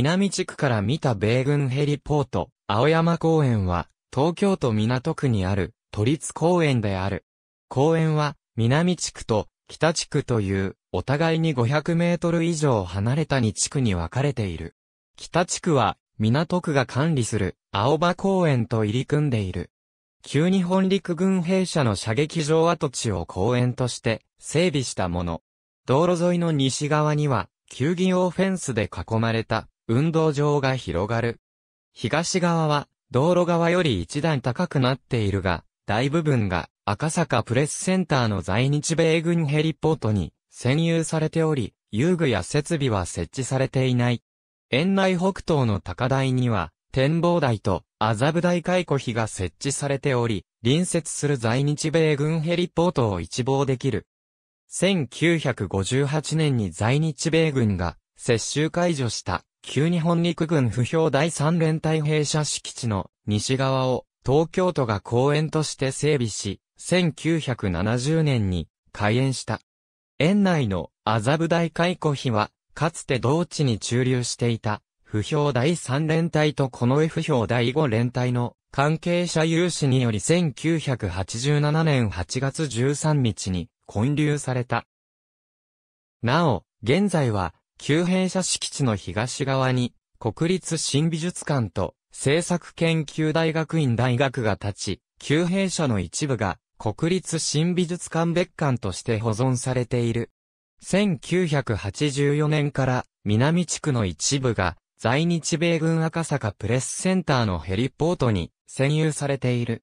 南地区から見た米軍ヘリポート、青山公園は、東京都港区にある、都立公園である。公園は、南地区と北地区という、お互いに500メートル以上離れた2地区に分かれている。北地区は、港区が管理する、青葉公園と入り組んでいる。旧日本陸軍兵舎の射撃場跡地を公園として整備したもの。道路沿いの西側には、球技用フェンスで囲まれた運動場が広がる。東側は、道路側より一段高くなっているが、大部分が赤坂プレスセンターの在日米軍ヘリポートに占有されており、遊具や設備は設置されていない。園内北東の高台には、展望台と麻布台解雇碑が設置されており、隣接する在日米軍ヘリポートを一望できる。1958年に在日米軍が接収解除した旧日本陸軍不評第3連隊兵舎敷地の西側を東京都が公園として整備し、1970年に開園した。園内の麻布台解雇碑は、かつて同地に駐留していた、不評第3連隊とこの F 評第5連隊の関係者有志により1987年8月13日に混流された。なお、現在は旧弊社敷地の東側に、国立新美術館と政策研究大学院大学が立ち、旧弊社の一部が国立新美術館別館として保存されている。1984年から南地区の一部が在日米軍赤坂プレスセンターのヘリポートに占有されている。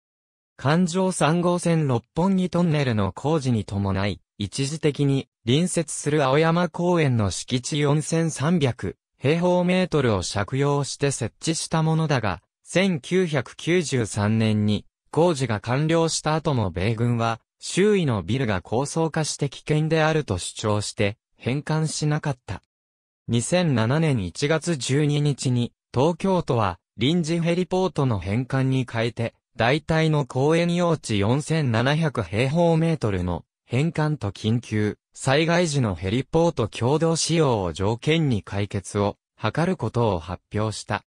環状3号線六本木トンネルの工事に伴い、一時的に隣接する青山公園の敷地4300平方メートルを借用して設置したものだが、1993年に工事が完了した後も米軍は周囲のビルが高層化して危険であると主張して返還しなかった。2007年1月12日に東京都は臨時ヘリポートの返還に変えて、大体の公園用地4700平方メートルの返還と緊急、災害時のヘリポート共同使用を条件に解決を図ることを発表した。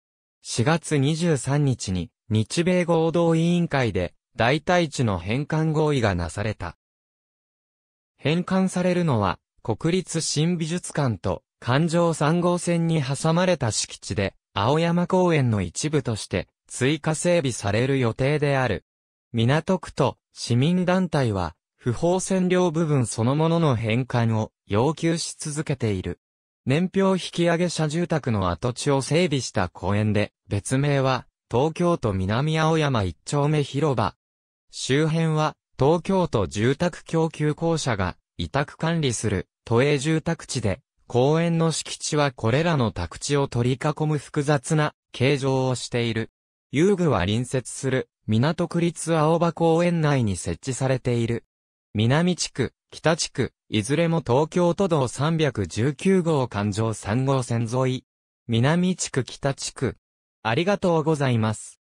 4月23日に日米合同委員会で代替地の返還合意がなされた。返還されるのは国立新美術館と環状3号線に挟まれた敷地で青山公園の一部として追加整備される予定である。港区と市民団体は不法占領部分そのものの返還を要求し続けている。年表引き上げ者住宅の跡地を整備した公園で、別名は、東京都南青山一丁目広場。周辺は、東京都住宅供給公社が委託管理する都営住宅地で、公園の敷地はこれらの宅地を取り囲む複雑な形状をしている。遊具は隣接する港区立青葉公園内に設置されている。南地区、北地区、いずれも東京都道319号環状3号線沿い。南地区北地区。ありがとうございます。